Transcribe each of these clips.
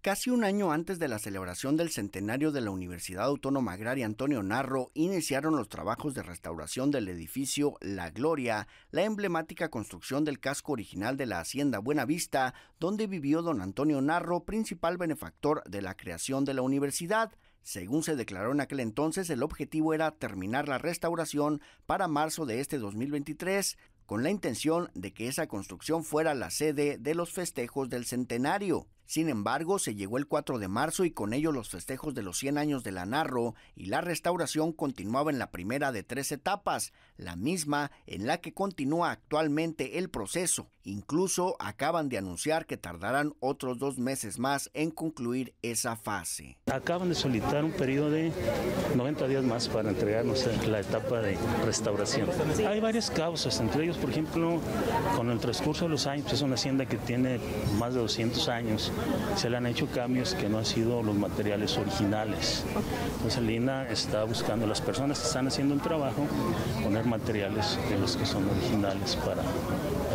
Casi un año antes de la celebración del centenario de la Universidad Autónoma Agraria Antonio Narro, iniciaron los trabajos de restauración del edificio La Gloria, la emblemática construcción del casco original de la Hacienda Buenavista, donde vivió don Antonio Narro, principal benefactor de la creación de la universidad. Según se declaró en aquel entonces, el objetivo era terminar la restauración para marzo de este 2023 con la intención de que esa construcción fuera la sede de los festejos del centenario. Sin embargo, se llegó el 4 de marzo y con ello los festejos de los 100 años de la Narro y la restauración continuaba en la primera de tres etapas, la misma en la que continúa actualmente el proceso. Incluso acaban de anunciar que tardarán otros dos meses más en concluir esa fase. Acaban de solicitar un periodo de 90 días más para entregarnos la etapa de restauración. Hay varias causas, entre ellos, por ejemplo, con el transcurso de los años, pues, es una hacienda que tiene más de 200 años se le han hecho cambios que no han sido los materiales originales. Entonces Lina está buscando, las personas que están haciendo el trabajo, poner materiales de los que son originales para,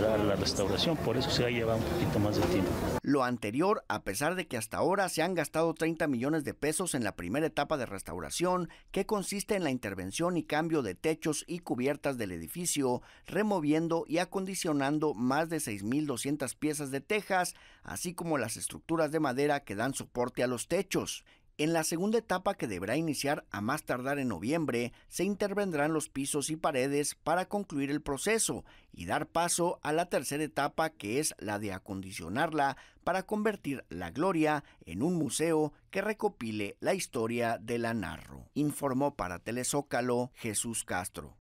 para la restauración, por eso se ha llevado un poquito más de tiempo. Lo anterior, a pesar de que hasta ahora se han gastado 30 millones de pesos en la primera etapa de restauración, que consiste en la intervención y cambio de techos y cubiertas del edificio, removiendo y acondicionando más de 6.200 piezas de tejas, así como las estructuras de madera que dan soporte a los techos. En la segunda etapa, que deberá iniciar a más tardar en noviembre, se intervendrán los pisos y paredes para concluir el proceso y dar paso a la tercera etapa, que es la de acondicionarla para convertir la Gloria en un museo que recopile la historia de la Narro, informó para Telezócalo Jesús Castro.